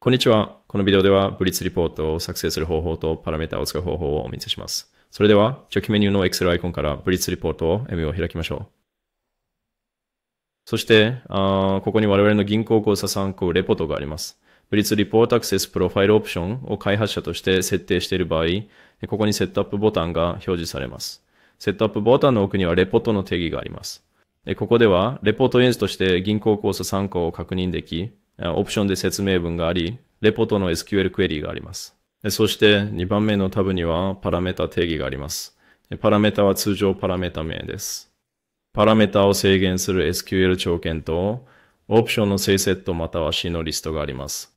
こんにちは。このビデオでは、ブリッツリポートを作成する方法とパラメータを使う方法をお見せします。それでは、初期メニューの Excel アイコンからブリッツリポートを M を開きましょう。そして、あここに我々の銀行口座参考レポートがあります。ブリッツリポートアクセスプロファイルオプションを開発者として設定している場合、ここにセットアップボタンが表示されます。セットアップボタンの奥にはレポートの定義があります。ここでは、レポートエンジとして銀行口座参考を確認でき、オプションで説明文があり、レポートの SQL クエリーがあります。そして2番目のタブにはパラメータ定義があります。パラメータは通常パラメータ名です。パラメータを制限する SQL 条件と、オプションの正セットまたは C のリストがあります。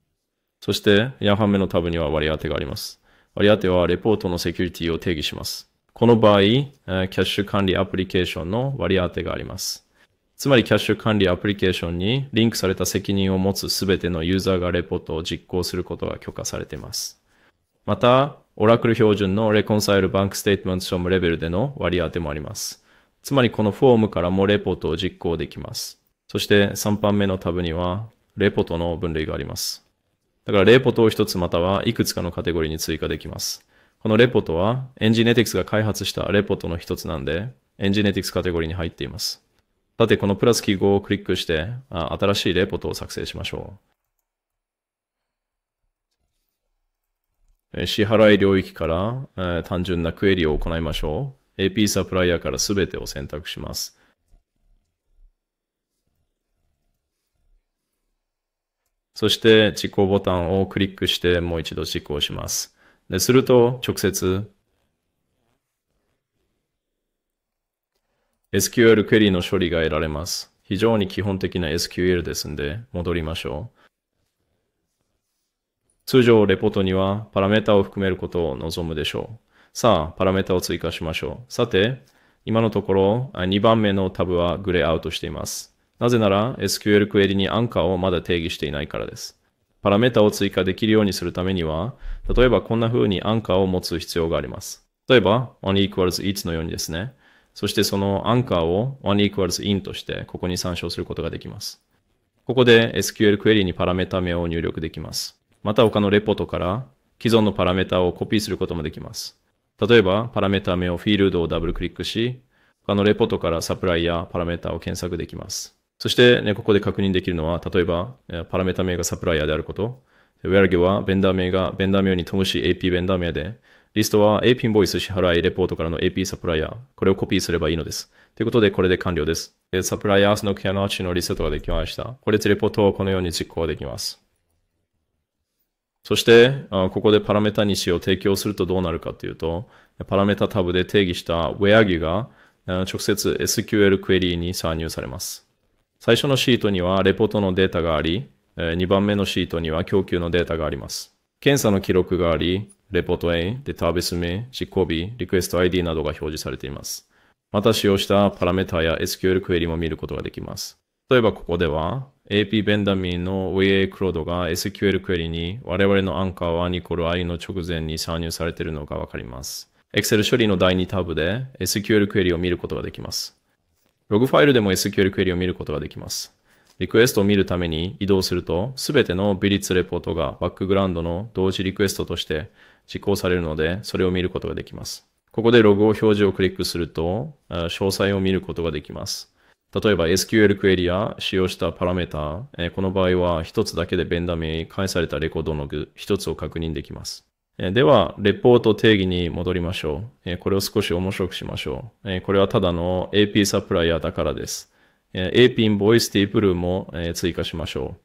そして、4番目のタブには割り当てがあります。割り当てはレポートのセキュリティを定義します。この場合、キャッシュ管理アプリケーションの割り当てがあります。つまりキャッシュ管理アプリケーションにリンクされた責任を持つすべてのユーザーがレポートを実行することが許可されています。また、オラクル標準のレコンサイルバンクステートメントショムレベルでの割り当てもあります。つまりこのフォームからもレポートを実行できます。そして3番目のタブには、レポートの分類があります。だからレポートを1つまたはいくつかのカテゴリーに追加できます。このレポートはエンジネティクスが開発したレポートの1つなんで、エンジネティクスカテゴリーに入っています。さて、このプラス記号をクリックして、新しいレポートを作成しましょう。支払い領域から単純なクエリを行いましょう。AP サプライヤーからすべてを選択します。そして実行ボタンをクリックしてもう一度実行します。ですると直接 SQL クエリの処理が得られます。非常に基本的な SQL ですんで、戻りましょう。通常、レポートにはパラメータを含めることを望むでしょう。さあ、パラメータを追加しましょう。さて、今のところ2番目のタブはグレーアウトしています。なぜなら SQL クエリにアンカーをまだ定義していないからです。パラメータを追加できるようにするためには、例えばこんな風にアンカーを持つ必要があります。例えば、on equals e a のようにですね。そしてそのアンカーを one=in としてここに参照することができます。ここで SQL クエリにパラメータ名を入力できます。また他のレポートから既存のパラメータをコピーすることもできます。例えば、パラメータ名をフィールドをダブルクリックし、他のレポートからサプライやパラメータを検索できます。そしてね、ここで確認できるのは、例えば、パラメータ名がサプライヤーであること、ウェアギはベンダー名がベンダー名に乏しい AP ベンダー名で、リストは AP インボイス支払いレポートからの AP サプライヤー。これをコピーすればいいのです。ということで、これで完了です。サプライヤーのキャノッチのリセットができました。これでレポートをこのように実行できます。そして、ここでパラメータ西を提供するとどうなるかというと、パラメータタブで定義した where が直接 SQL クエリーに参入されます。最初のシートにはレポートのデータがあり、2番目のシートには供給のデータがあります。検査の記録があり、レポート A、データベース名、実行日、リクエスト ID などが表示されています。また使用したパラメータや SQL クエリも見ることができます。例えばここでは、AP ベンダミンの VA クロードが SQL クエリに我々のアンカーはニコル I の直前に参入されているのがわかります。Excel 処理の第2タブで SQL クエリを見ることができます。ログファイルでも SQL クエリを見ることができます。リクエストを見るために移動すると、すべてのビリッツレポートがバックグラウンドの同時リクエストとして実行されるので、それを見ることができます。ここでログを表示をクリックすると、詳細を見ることができます。例えば SQL クエリや使用したパラメータ、えこの場合は1つだけでベンダ名返されたレコードの具1つを確認できます。では、レポート定義に戻りましょう。これを少し面白くしましょう。これはただの AP サプライヤーだからです。えー、AP インボイスティープルーも、えー、追加しましょう。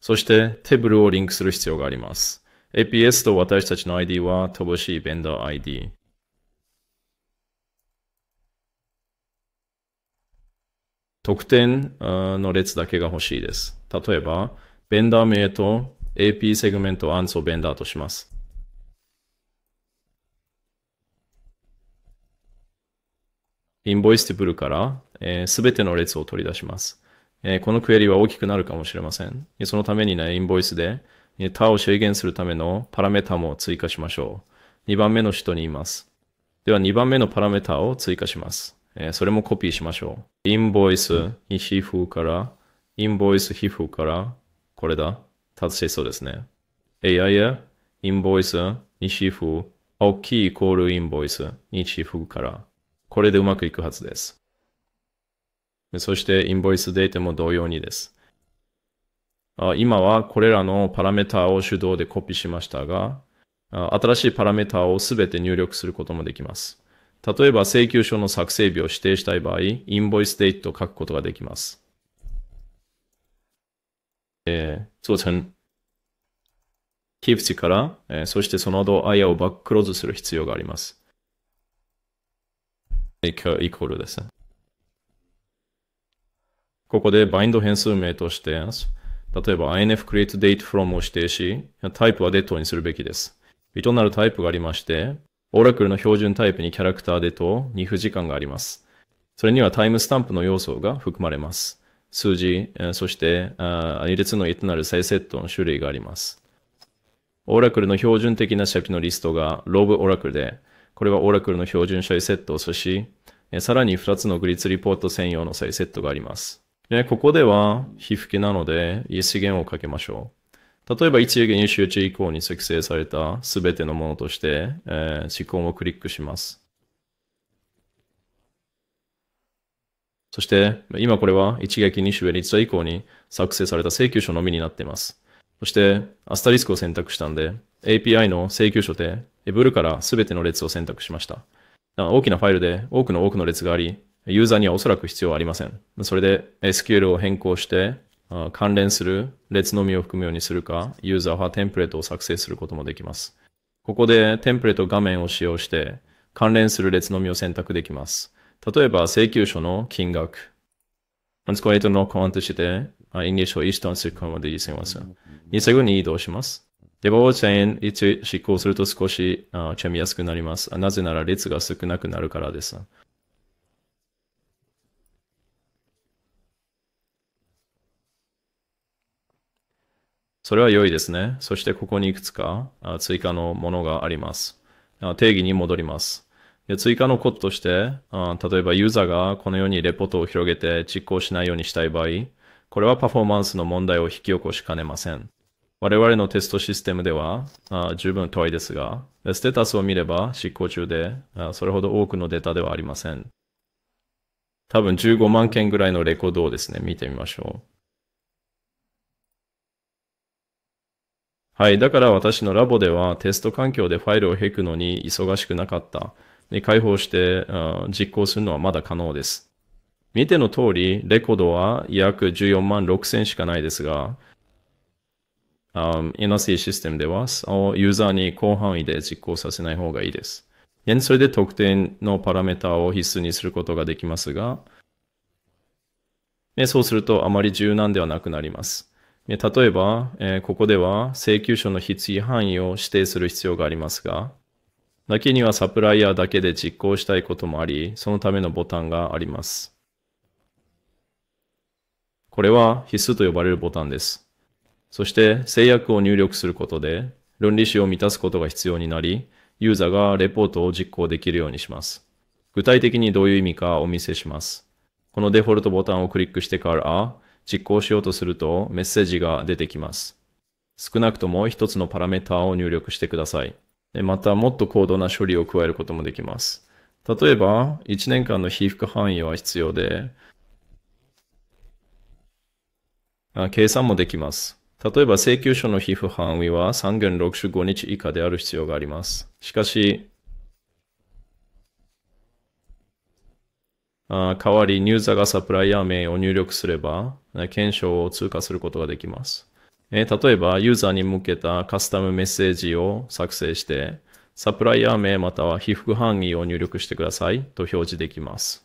そして、テーブルをリンクする必要があります。APS と私たちの ID は乏しいベンダー ID。特典の列だけが欲しいです。例えば、ベンダー名と AP セグメントアンソベンダーとします。インボイスティブルから、えー、全ての列を取り出します、えー、このクエリは大きくなるかもしれません。そのためにね、インボイスで、他を制限するためのパラメータも追加しましょう。2番目の人に言います。では2番目のパラメータを追加します。えー、それもコピーしましょう。インボイス、皮膚から、インボイス皮膚から、これだ。達成そうですね。AI や、インボイス、西風、大きいイコールインボイス、西風から。これでうまくいくはずです。そしてインボイスデータも同様にです。今はこれらのパラメータを手動でコピーしましたが、新しいパラメータをすべて入力することもできます。例えば請求書の作成日を指定したい場合、インボイスデータを書くことができます。えー、做成 k i f プ s から、えー、そしてその後アイアをバッククローズする必要があります。イコールです。ここでバインド変数名として、例えば infCreateDateFrom を指定し、タイプは det にするべきです。異なるタイプがありまして、Oracle の標準タイプにキャラクターでと2分時間があります。それにはタイムスタンプの要素が含まれます。数字、そして2列の異なる再セットの種類があります。Oracle の標準的なャピのリストがローブオラクルで、これは Oracle の標準処理セットを指し、さらに2つのグリッツリポート専用の処理セットがあります。で、ここでは、皮膚系なので、一元をかけましょう。例えば、一元入手値以降に作成されたすべてのものとして、えー、行をクリックします。そして、今これは一撃二種へ立地以降に作成された請求書のみになっています。そして、アスタリスクを選択したんで、API の請求書でブルからすべての列を選択しました。大きなファイルで多くの多くの列があり、ユーザーにはおそらく必要はありません。それで SQL を変更して、関連する列のみを含むようにするか、ユーザーはテンプレートを作成することもできます。ここでテンプレート画面を使用して、関連する列のみを選択できます。例えば請求書の金額、アンスコイトのコントして、イニシャルイストンスコンまで実践技。に最後に移動します。デバーチェーン一執行すると少しちゃみやすくなります。なぜなら列が少なくなるからです。それは良いですね。そしてここにいくつか追加のものがあります。定義に戻ります。で追加のコツとして、例えばユーザーがこのようにレポートを広げて実行しないようにしたい場合、これはパフォーマンスの問題を引き起こしかねません。我々のテストシステムではあ十分遠いですが、ステータスを見れば執行中であ、それほど多くのデータではありません。多分15万件ぐらいのレコードをですね、見てみましょう。はい。だから私のラボではテスト環境でファイルをへくのに忙しくなかった。で解放して実行するのはまだ可能です。見ての通り、レコードは約14万6千しかないですが、um, NRC システムでは、ユーザーに広範囲で実行させない方がいいです。それで特定のパラメータを必須にすることができますが、そうするとあまり柔軟ではなくなります。例えば、ここでは請求書の必要範囲を指定する必要がありますが、だけにはサプライヤーだけで実行したいこともあり、そのためのボタンがあります。これは必須と呼ばれるボタンです。そして制約を入力することで、論理集を満たすことが必要になり、ユーザーがレポートを実行できるようにします。具体的にどういう意味かお見せします。このデフォルトボタンをクリックしてから実行しようとするとメッセージが出てきます。少なくとも一つのパラメータを入力してください。またもっと高度な処理を加えることもできます。例えば、1年間の被覆範囲は必要で、計算もできます。例えば請求書の皮膚範囲は3元65日以下である必要があります。しかし、代わりユーザーがサプライヤー名を入力すれば、検証を通過することができます。え例えば、ユーザーに向けたカスタムメッセージを作成して、サプライヤー名または被覆範囲を入力してくださいと表示できます。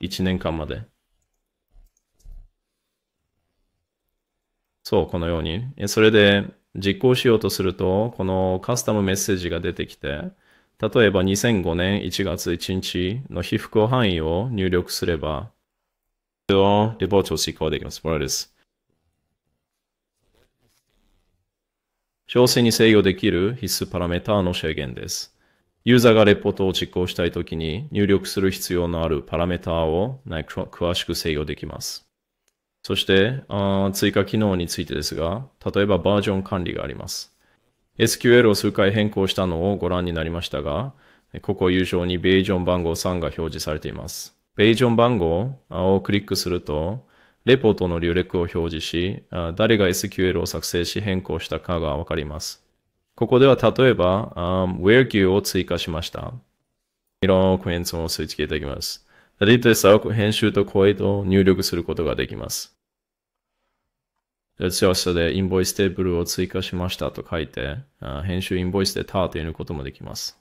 1年間まで。そう、このように。それで実行しようとすると、このカスタムメッセージが出てきて、例えば2005年1月1日の被覆範囲を入力すれば、そをレポートを実行できます。これです。調整に制御できる必須パラメーターの制限です。ユーザーがレポートを実行したいときに入力する必要のあるパラメータを詳しく制御できます。そしてあ、追加機能についてですが、例えばバージョン管理があります。SQL を数回変更したのをご覧になりましたが、ここ優勝にベージョン番号3が表示されています。ベージョン番号をクリックすると、レポートの履歴を表示し、誰が SQL を作成し変更したかがわかります。ここでは例えば、um, where 牛を追加しました。いろんなコメントを追付ていきます。だいたいさ、編集と声と入力することができます。強さでインボイステーブルを追加しましたと書いて、編集インボイスでターということもできます。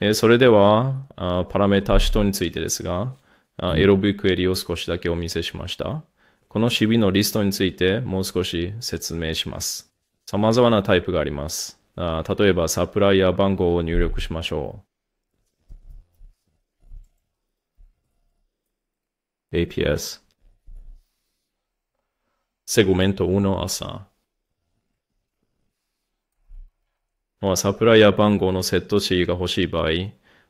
えそれでは、パラメータ主導についてですが、エロビクエリを少しだけお見せしました。この守備のリストについてもう少し説明します。様々なタイプがあります。あ例えばサプライヤー番号を入力しましょう。APS。セグメント1 a s まサプライヤー番号のセット C が欲しい場合、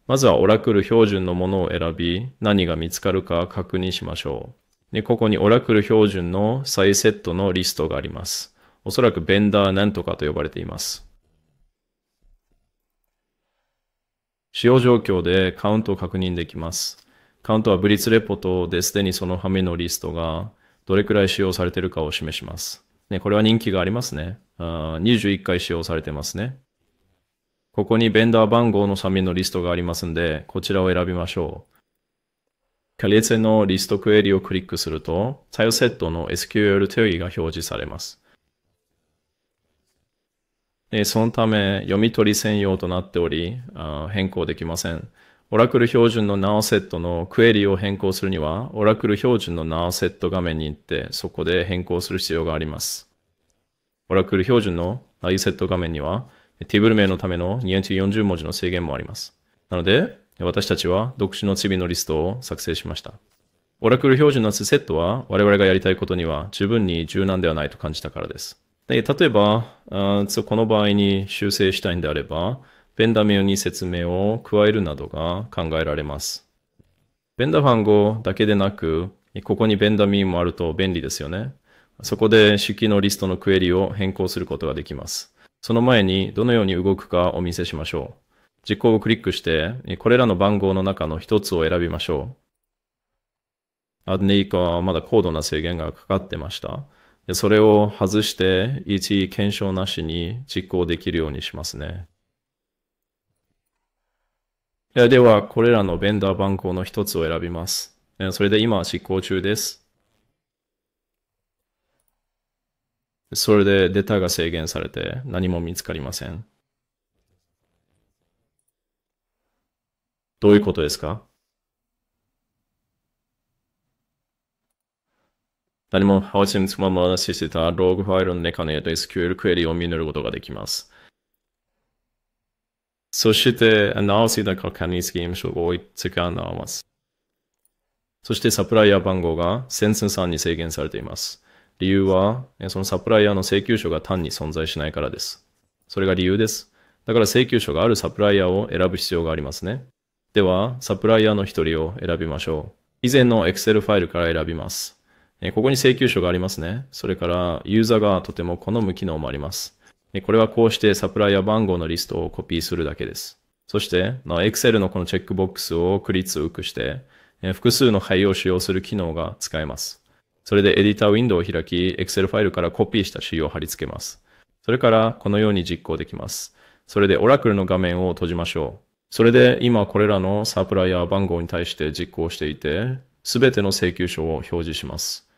まずはオラクル標準のものを選び、何が見つかるか確認しましょう。で、ここにオラクル標準の再セットのリストがあります。おそらくベンダーなんとかと呼ばれています。使用状況でカウントを確認できます。カウントはブリッツレポとですでにそのハメのリストがどれくらい使用されているかを示します。ね、これは人気がありますね。あ21回使用されてますね。ここにベンダー番号のサミのリストがありますんで、こちらを選びましょう。リツェのリストクエリをクリックすると、左右セットの SQL 定義が表示されます。そのため、読み取り専用となっており、変更できません。オラクル標準の Now セットのクエリを変更するには、オラクル標準の Now セット画面に行って、そこで変更する必要があります。オラクル標準の Now セット画面には、テーブル名のための240文字の制限もあります。なので、私たちは独自のチビのリストを作成しました。オラクル標準のスセットは我々がやりたいことには十分に柔軟ではないと感じたからです。で例えばあ、この場合に修正したいんであれば、ベンダメに説明を加えるなどが考えられます。ベンダファン語だけでなく、ここにベンダミーもあると便利ですよね。そこで式のリストのクエリを変更することができます。その前にどのように動くかお見せしましょう。実行をクリックして、これらの番号の中の一つを選びましょう。アドネイカはまだ高度な制限がかかってました。それを外して ET 検証なしに実行できるようにしますね。では、これらのベンダー番号の一つを選びます。それで今は執行中です。それでデータが制限されて何も見つかりません。どういうことですか何もハウチにつまま話してたローグファイルの中に SQL クエリを見ることができます。そして、アナウンスだから管理スキーム書を追いつかなます。そして、サプライヤー番号がセン0 3に制限されています。理由は、そのサプライヤーの請求書が単に存在しないからです。それが理由です。だから請求書があるサプライヤーを選ぶ必要がありますね。では、サプライヤーの1人を選びましょう。以前の Excel ファイルから選びます。ここに請求書がありますね。それから、ユーザーがとても好む機能もあります。これはこうしてサプライヤー番号のリストをコピーするだけです。そして、Excel のこのチェックボックスをクリッツウックして、複数の配を使用する機能が使えます。それでエディターウィンドウを開き、Excel ファイルからコピーした仕様を貼り付けます。それから、このように実行できます。それで Oracle の画面を閉じましょう。それで今これらのサプライヤー番号に対して実行していて、すべての請求書を表示します。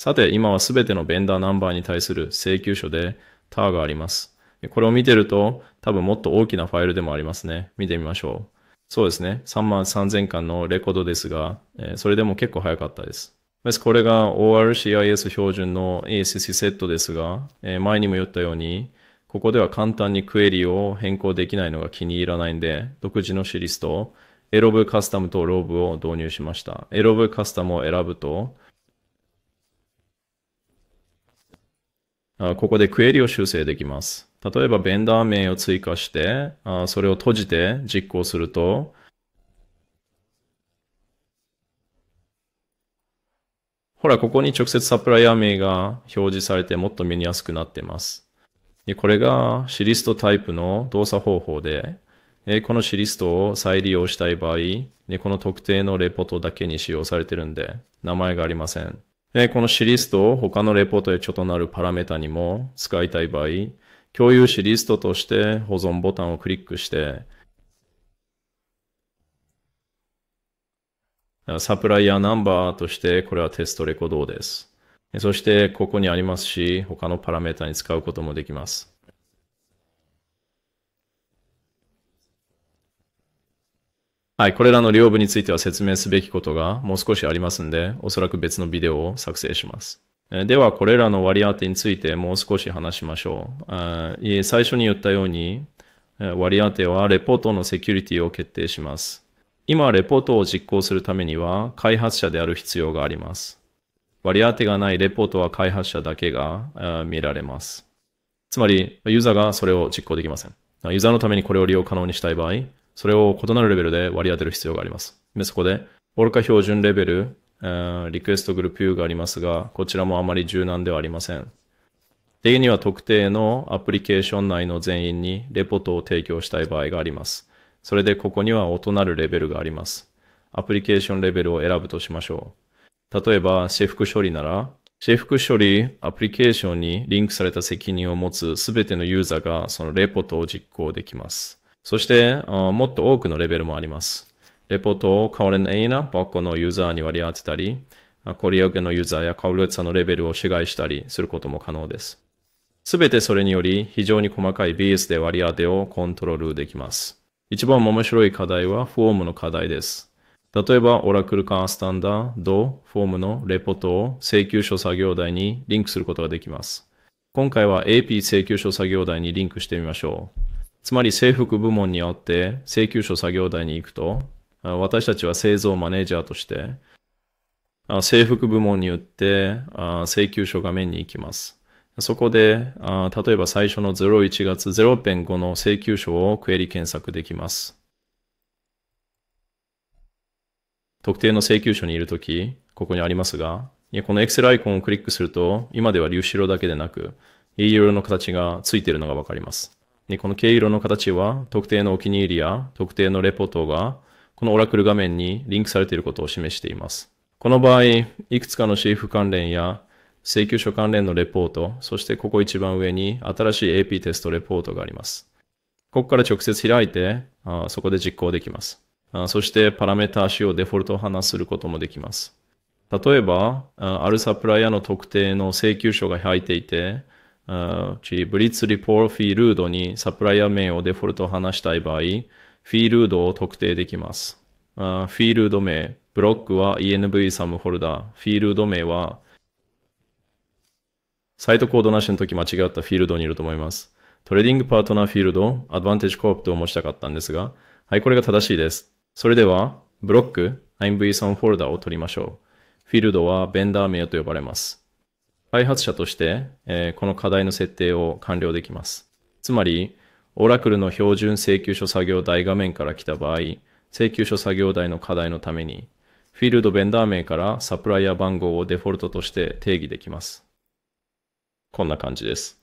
さて、今はすべてのベンダーナンバーに対する請求書でターがあります。これを見てると、多分もっと大きなファイルでもありますね。見てみましょう。そうですね。3万3000巻のレコードですが、それでも結構早かったです。です。これが ORCIS 標準の ACC セットですが、前にも言ったように、ここでは簡単にクエリを変更できないのが気に入らないんで、独自のシリスト、エロブカスタムとローブを導入しました。エロブカスタムを選ぶと、ここでクエリを修正できます。例えば、ベンダー名を追加して、それを閉じて実行すると、ほら、ここに直接サプライヤー名が表示されてもっと見やすくなってます。でこれがシリストタイプの動作方法で、このシリストを再利用したい場合、この特定のレポートだけに使用されてるんで、名前がありません。このシリストを他のレポートへ異なるパラメータにも使いたい場合、共有シリストとして保存ボタンをクリックして、サプライヤーナンバーとしてこれはテストレコードです。そして、ここにありますし、他のパラメータに使うこともできます。はい、これらの両部については説明すべきことがもう少しありますんで、おそらく別のビデオを作成します。では、これらの割り当てについてもう少し話しましょう。最初に言ったように、割り当てはレポートのセキュリティを決定します。今、レポートを実行するためには、開発者である必要があります。割り当てがないレポートは開発者だけが見られます。つまり、ユーザーがそれを実行できません。ユーザーのためにこれを利用可能にしたい場合、それを異なるレベルで割り当てる必要があります。でそこで、オカ標準レベル、リクエストグループ U がありますが、こちらもあまり柔軟ではありません。でには特定のアプリケーション内の全員にレポートを提供したい場合があります。それでここには異なるレベルがあります。アプリケーションレベルを選ぶとしましょう。例えば、私服処理なら、私服処理アプリケーションにリンクされた責任を持つすべてのユーザーがそのレポートを実行できます。そして、もっと多くのレベルもあります。レポートを変わらないなバッコのユーザーに割り当てたり、コリアゲのユーザーやカウルツんのレベルを支配したりすることも可能です。すべてそれにより非常に細かい BS で割り当てをコントロールできます。一番面白い課題はフォームの課題です。例えば、オラクルカンスタンダードフォームのレポートを請求書作業台にリンクすることができます。今回は AP 請求書作業台にリンクしてみましょう。つまり制服部門にあって請求書作業台に行くと、私たちは製造マネージャーとして、制服部門によって請求書画面に行きます。そこで、例えば最初の01月0.5の請求書をクエリ検索できます。特定の請求書にいるとき、ここにありますが、この Excel アイコンをクリックすると、今では粒子色だけでなく、A 色の形がついているのがわかります。この毛色の形は、特定のお気に入りや特定のレポートが、このオラクル画面にリンクされていることを示しています。この場合、いくつかの CF 関連や請求書関連のレポート、そしてここ一番上に新しい AP テストレポートがあります。ここから直接開いて、あそこで実行できます。そしてパラメータ足をデフォルトを話することもできます。例えば、あるサプライヤーの特定の請求書が入っていて、ブリッツリポーフィールードにサプライヤー名をデフォルトを話したい場合、フィールードを特定できます。フィールド名、ブロックは env サムフォルダ、フィールド名はサイトコードなしの時間違ったフィールドにいると思います。トレーディングパートナーフィールド、アドバンテージコープと申したかったんですが、はい、これが正しいです。それでは、ブロック 9vson フォルダを取りましょう。フィールドはベンダー名と呼ばれます。開発者として、えー、この課題の設定を完了できます。つまり、オラクルの標準請求書作業台画面から来た場合、請求書作業台の課題のために、フィールドベンダー名からサプライヤー番号をデフォルトとして定義できます。こんな感じです。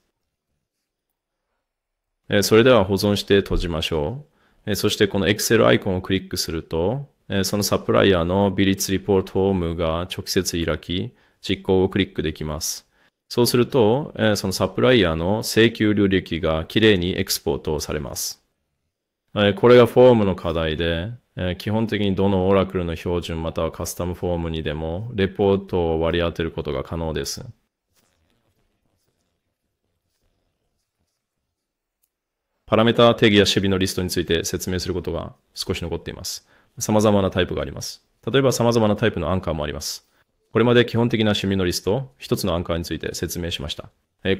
それでは保存して閉じましょう。そしてこの Excel アイコンをクリックすると、そのサプライヤーの微率リポートフォームが直接開き、実行をクリックできます。そうすると、そのサプライヤーの請求履歴がきれいにエクスポートされます。これがフォームの課題で、基本的にどのオラクルの標準またはカスタムフォームにでもレポートを割り当てることが可能です。パラメータ定義や守備のリストについて説明することが少し残っています。様々なタイプがあります。例えば様々なタイプのアンカーもあります。これまで基本的な守備のリスト、一つのアンカーについて説明しました。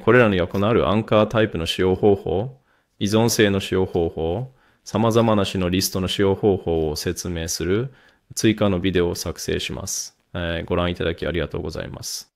これらの役のあるアンカータイプの使用方法、依存性の使用方法、様々な種のリストの使用方法を説明する追加のビデオを作成します。ご覧いただきありがとうございます。